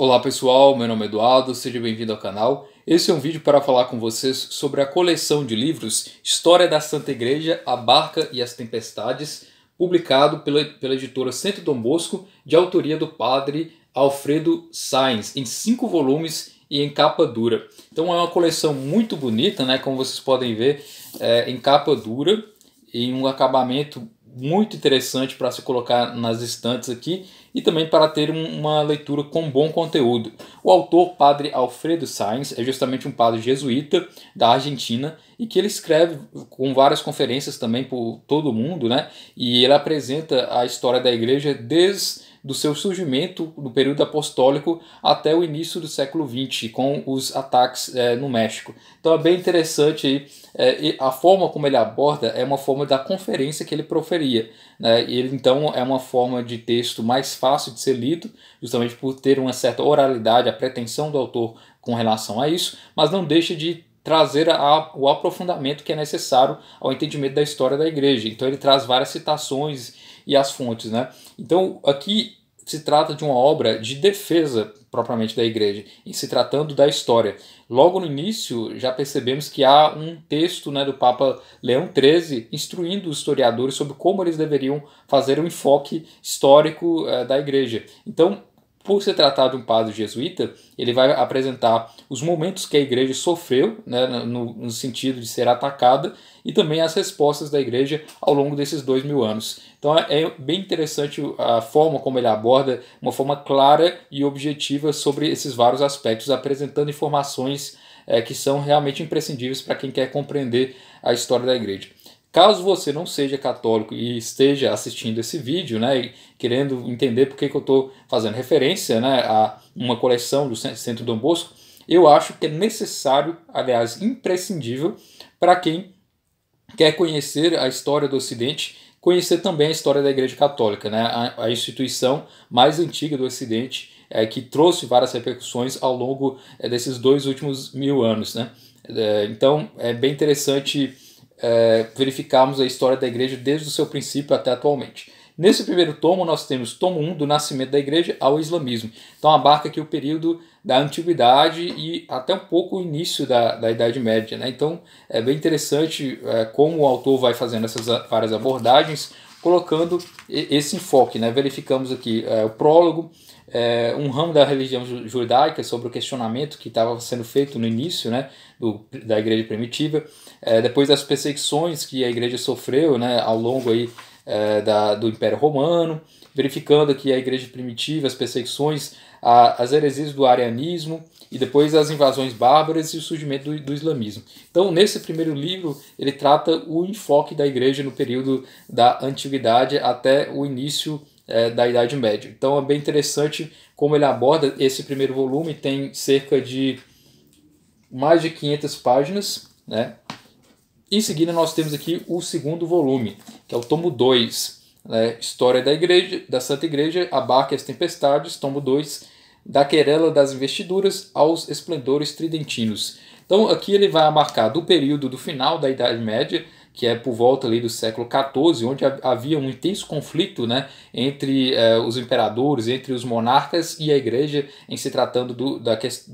Olá pessoal, meu nome é Eduardo, seja bem-vindo ao canal. Esse é um vídeo para falar com vocês sobre a coleção de livros História da Santa Igreja, a Barca e as Tempestades, publicado pela, pela editora Centro Dom Bosco, de autoria do padre Alfredo Sainz, em cinco volumes e em capa dura. Então é uma coleção muito bonita, né? como vocês podem ver, é, em capa dura, em um acabamento muito interessante para se colocar nas estantes aqui e também para ter uma leitura com bom conteúdo. O autor, padre Alfredo Sainz, é justamente um padre jesuíta da Argentina e que ele escreve com várias conferências também por todo o mundo, né? E ele apresenta a história da igreja desde do seu surgimento no período apostólico até o início do século XX, com os ataques é, no México. Então é bem interessante aí, é, a forma como ele aborda é uma forma da conferência que ele proferia. Né? Ele então é uma forma de texto mais fácil de ser lido, justamente por ter uma certa oralidade, a pretensão do autor com relação a isso, mas não deixa de trazer a, o aprofundamento que é necessário ao entendimento da história da igreja. Então ele traz várias citações e as fontes, né? Então aqui se trata de uma obra de defesa propriamente da igreja, em se tratando da história. Logo no início, já percebemos que há um texto né, do Papa Leão XIII instruindo os historiadores sobre como eles deveriam fazer o um enfoque histórico eh, da igreja. Então, por se tratar de um padre jesuíta, ele vai apresentar os momentos que a igreja sofreu, né, no, no, sentido de ser atacada, e também as respostas da igreja ao longo desses dois mil anos. Então é, é bem interessante a forma como ele aborda, uma forma clara e objetiva sobre esses vários aspectos, apresentando informações é, que são realmente imprescindíveis para quem quer compreender a história da igreja. Caso você não seja católico e esteja assistindo esse vídeo, né, querendo entender por que, que eu estou fazendo referência né, a uma coleção do Centro Dom Bosco, eu acho que é necessário, aliás, imprescindível, para quem quer conhecer a história do Ocidente, conhecer também a história da Igreja Católica, né, a, a instituição mais antiga do Ocidente, é, que trouxe várias repercussões ao longo é, desses dois últimos mil anos. Né. É, então, é bem interessante é, verificarmos a história da igreja desde o seu princípio até atualmente. Nesse primeiro tomo, nós temos tomo 1, do nascimento da igreja ao islamismo. Então abarca aqui o período da antiguidade e até um pouco o início da, da Idade Média. Né? Então é bem interessante é, como o autor vai fazendo essas várias abordagens, colocando esse enfoque. Né? Verificamos aqui é, o prólogo, é, um ramo da religião judaica sobre o questionamento que estava sendo feito no início né, do, da igreja primitiva, é, depois das perseguições que a igreja sofreu né, ao longo aí, é, da, do Império Romano, verificando que a igreja primitiva, as perseguições, a, as heresias do arianismo e depois as invasões bárbaras e o surgimento do, do, islamismo. Então, nesse primeiro livro, ele trata o enfoque da igreja no período da antiguidade até o início é, da Idade Média. Então é bem interessante como ele aborda esse primeiro volume, tem cerca de mais de 500 páginas, né? Em seguida nós temos aqui o segundo volume, que é o tomo 2, né? História da Igreja, da Santa Igreja, abarca as tempestades, tomo 2, da querela das investiduras aos esplendores tridentinos. Então aqui ele vai marcar do período do final da Idade Média que é por volta ali do século XIV, onde havia um intenso conflito né, entre eh, os imperadores, entre os monarcas e a igreja, em se tratando do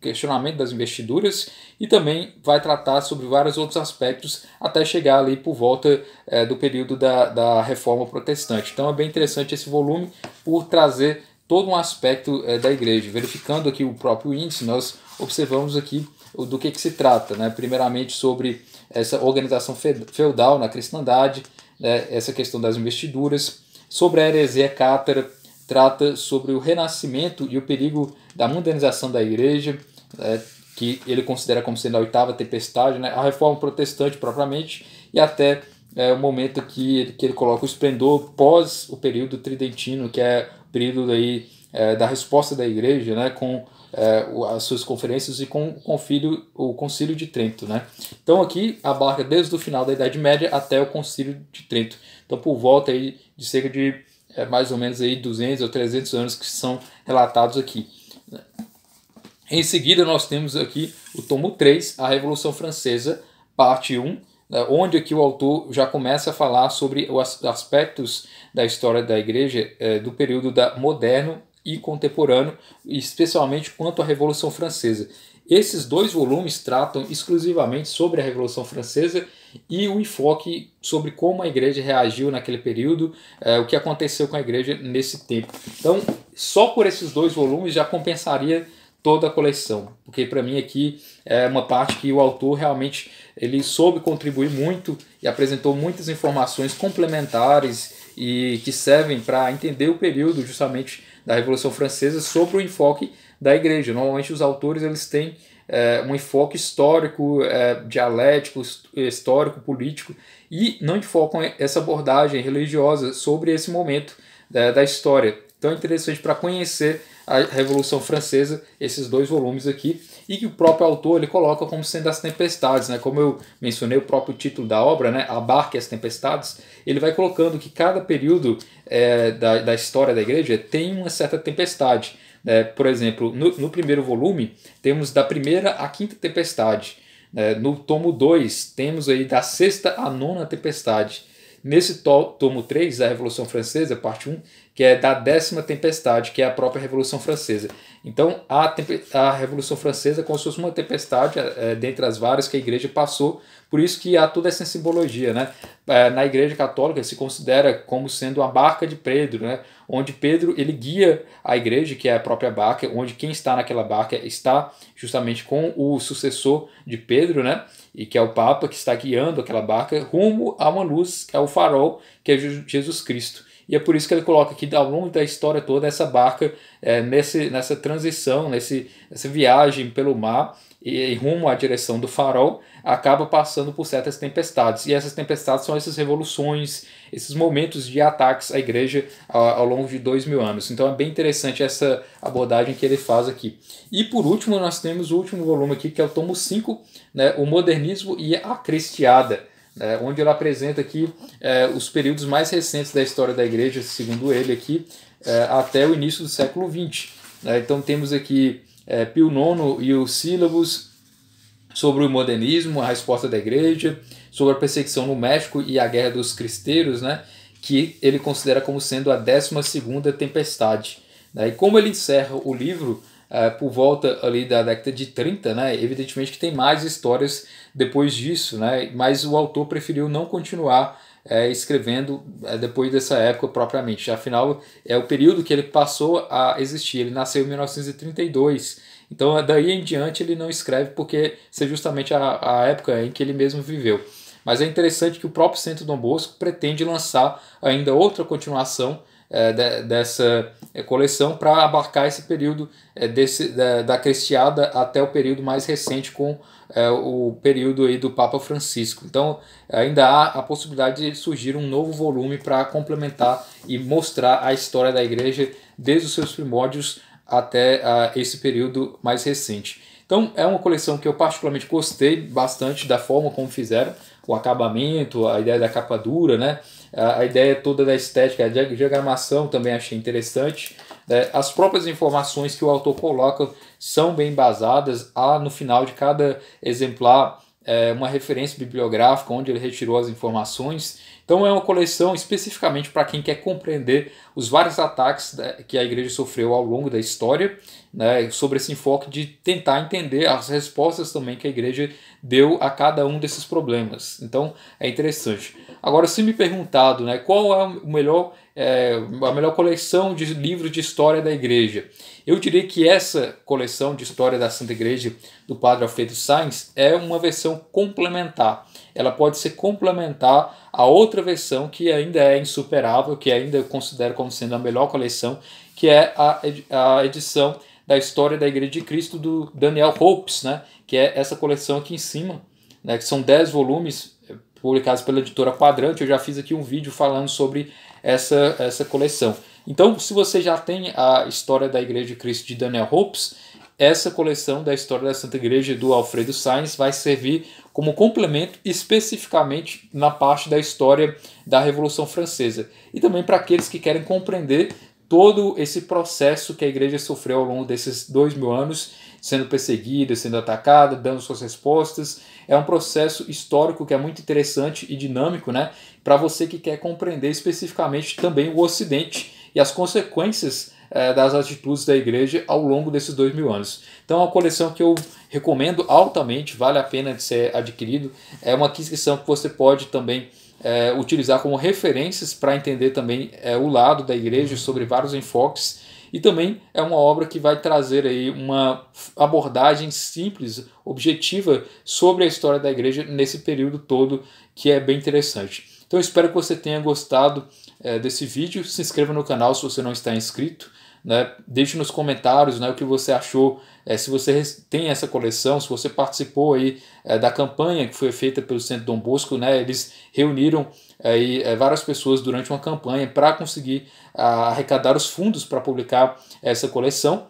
questionamento das investiduras, e também vai tratar sobre vários outros aspectos até chegar ali por volta eh, do período da, da reforma protestante. Então é bem interessante esse volume por trazer todo um aspecto eh, da igreja. Verificando aqui o próprio índice, nós observamos aqui do que, que se trata. Né? Primeiramente sobre essa organização feudal na cristandade, né, essa questão das investiduras. Sobre a heresia cátara, trata sobre o renascimento e o perigo da modernização da igreja, né, que ele considera como sendo a oitava tempestade, né, a reforma protestante propriamente, e até é, o momento que ele, que ele coloca o esplendor pós o período tridentino, que é o período aí é, da resposta da igreja né, com é, as suas conferências e com, com o, filho, o Concílio de Trento. Né? Então aqui abarca desde o final da Idade Média até o Concílio de Trento. Então por volta aí de cerca de é, mais ou menos aí 200 ou 300 anos que são relatados aqui. Em seguida nós temos aqui o tomo 3, a Revolução Francesa, parte 1, né, onde aqui o autor já começa a falar sobre os aspectos da história da igreja é, do período da moderno e contemporâneo, especialmente quanto à Revolução Francesa. Esses dois volumes tratam exclusivamente sobre a Revolução Francesa e o enfoque sobre como a igreja reagiu naquele período, é, o que aconteceu com a igreja nesse tempo. Então, só por esses dois volumes já compensaria toda a coleção, porque para mim aqui é uma parte que o autor realmente ele soube contribuir muito e apresentou muitas informações complementares e que servem para entender o período justamente da Revolução Francesa sobre o enfoque da igreja. Normalmente os autores eles têm é, um enfoque histórico, é, dialético, histórico, político, e não enfocam essa abordagem religiosa sobre esse momento é, da história. Então é interessante para conhecer a Revolução Francesa esses dois volumes aqui e que o próprio autor ele coloca como sendo as tempestades, né? Como eu mencionei o próprio título da obra, né? Abarque as tempestades. Ele vai colocando que cada período é, da, da história da igreja tem uma certa tempestade. Né? por exemplo, no, no, primeiro volume temos da primeira à quinta tempestade. Né? no tomo 2 temos aí da sexta à nona tempestade. Nesse to, tomo 3 da Revolução Francesa, parte 1, um, que é da décima tempestade, que é a própria Revolução Francesa. Então, a, a Revolução Francesa é como se fosse uma tempestade é, é, dentre as várias que a igreja passou, por isso que há toda essa simbologia. Né? É, na igreja católica se considera como sendo a barca de Pedro, né? onde Pedro ele guia a igreja, que é a própria barca, onde quem está naquela barca está justamente com o sucessor de Pedro, né? e que é o Papa que está guiando aquela barca rumo a uma luz, que é o farol, que é Jesus Cristo. E é por isso que ele coloca que ao longo da história toda essa barca, é, nesse, nessa transição, nesse, nessa viagem pelo mar e, e, rumo à direção do farol, acaba passando por certas tempestades. E essas tempestades são essas revoluções, esses momentos de ataques à igreja ao, ao longo de dois mil anos. Então é bem interessante essa abordagem que ele faz aqui. E por último, nós temos o último volume aqui, que é o tomo 5, né, o modernismo e a cristiada é, onde ele apresenta aqui é, os períodos mais recentes da história da igreja, segundo ele aqui, é, até o início do século XX. Né? Então temos aqui é, Pio IX e os sílabos sobre o modernismo, a resposta da igreja, sobre a perseguição no México e a guerra dos cristeiros, né? que ele considera como sendo a 12 segunda tempestade. Né? E como ele encerra o livro, é, por volta ali da década de 30, né? Evidentemente que tem mais histórias depois disso, né? Mas o autor preferiu não continuar é, escrevendo é, depois dessa época propriamente. Afinal, é o período que ele passou a existir. Ele nasceu em 1932. Então, daí em diante ele não escreve porque é justamente a, a época em que ele mesmo viveu. Mas é interessante que o próprio Centro Dom Bosco pretende lançar ainda outra continuação é, de, dessa é, coleção para abarcar esse período é, desse, da, da Cristiada até o período mais recente com é, o período aí do Papa Francisco. Então ainda há a possibilidade de surgir um novo volume para complementar e mostrar a história da Igreja desde os seus primórdios até a, esse período mais recente. Então é uma coleção que eu particularmente gostei bastante da forma como fizeram o acabamento, a ideia da capa dura, né? A, a ideia toda da estética, a diagramação também achei interessante. Né? As próprias informações que o autor coloca são bem basadas. Há no final de cada exemplar é, uma referência bibliográfica onde ele retirou as informações. Então é uma coleção especificamente para quem quer compreender os vários ataques que a igreja sofreu ao longo da história, né, sobre esse enfoque de tentar entender as respostas também que a igreja deu a cada um desses problemas. Então é interessante. Agora, se me perguntado né, qual é o melhor é, a melhor coleção de livros de história da igreja. Eu diria que essa coleção de história da Santa Igreja do Padre Alfredo Sainz é uma versão complementar. Ela pode ser complementar a outra versão que ainda é insuperável, que ainda eu considero como sendo a melhor coleção, que é a, a edição da História da Igreja de Cristo do Daniel Hopes, né? que é essa coleção aqui em cima, né? que são 10 volumes publicados pela editora Quadrante. Eu já fiz aqui um vídeo falando sobre essa, essa coleção. Então, se você já tem a História da Igreja de Cristo de Daniel Hopes, essa coleção da História da Santa Igreja do Alfredo Sainz vai servir como complemento especificamente na parte da história da Revolução Francesa e também para aqueles que querem compreender todo esse processo que a igreja sofreu ao longo desses dois mil anos sendo perseguida, sendo atacada, dando suas respostas. É um processo histórico que é muito interessante e dinâmico, né? Para você que quer compreender especificamente também o Ocidente e as consequências é, das atitudes da Igreja ao longo desses dois mil anos. Então, é uma coleção que eu recomendo altamente, vale a pena de ser adquirido. É uma aquisição que você pode também é, utilizar como referências para entender também é, o lado da Igreja sobre vários enfoques e também é uma obra que vai trazer aí uma abordagem simples, objetiva sobre a história da igreja nesse período todo, que é bem interessante. Então espero que você tenha gostado é, desse vídeo. Se inscreva no canal se você não está inscrito. Né? Deixe nos comentários né, o que você achou, é, se você tem essa coleção, se você participou aí, é, da campanha que foi feita pelo Centro Dom Bosco. Né? Eles reuniram aí, é, é, várias pessoas durante uma campanha para conseguir a, arrecadar os fundos para publicar essa coleção.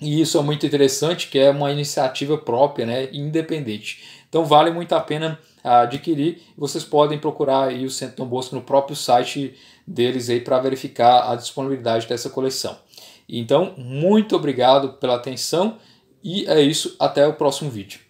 E isso é muito interessante, que é uma iniciativa própria, né, independente. Então vale muito a pena adquirir. Vocês podem procurar aí o Centro Dom Bosco no próprio site deles aí para verificar a disponibilidade dessa coleção. Então, muito obrigado pela atenção e é isso, até o próximo vídeo.